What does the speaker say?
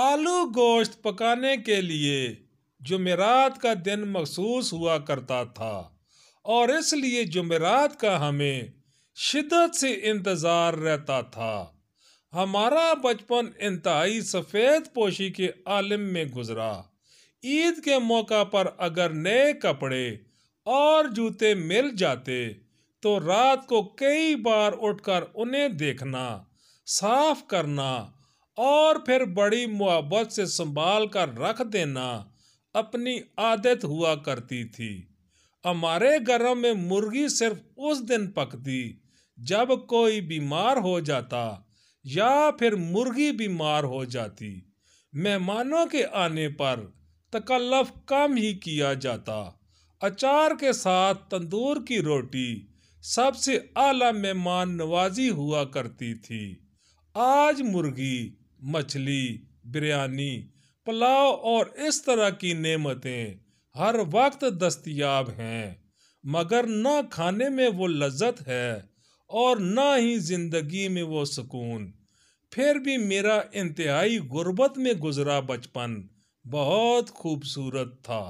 आलू गोश्त पकाने के लिए जुमेरात का दिन मखसूस हुआ करता था और इसलिए जुमेरात का हमें शिदत से इंतज़ार रहता था हमारा बचपन इंतहाई सफ़ेद पोशी के आलम में गुजरा ईद के मौका पर अगर नए कपड़े और जूते मिल जाते तो रात को कई बार उठकर उन्हें देखना साफ करना और फिर बड़ी मुहब्बत से संभाल कर रख देना अपनी आदत हुआ करती थी हमारे घर में मुर्गी सिर्फ उस दिन पकती जब कोई बीमार हो जाता या फिर मुर्गी बीमार हो जाती मेहमानों के आने पर तकल्लफ कम ही किया जाता अचार के साथ तंदूर की रोटी सबसे आला मेहमान नवाजी हुआ करती थी आज मुर्गी मछली बिरयानी पुलाव और इस तरह की नेमतें हर वक्त दस्तियाब हैं मगर ना खाने में वो लज्जत है और ना ही ज़िंदगी में वो सुकून फिर भी मेरा इंतहाई गुर्बत में गुज़रा बचपन बहुत खूबसूरत था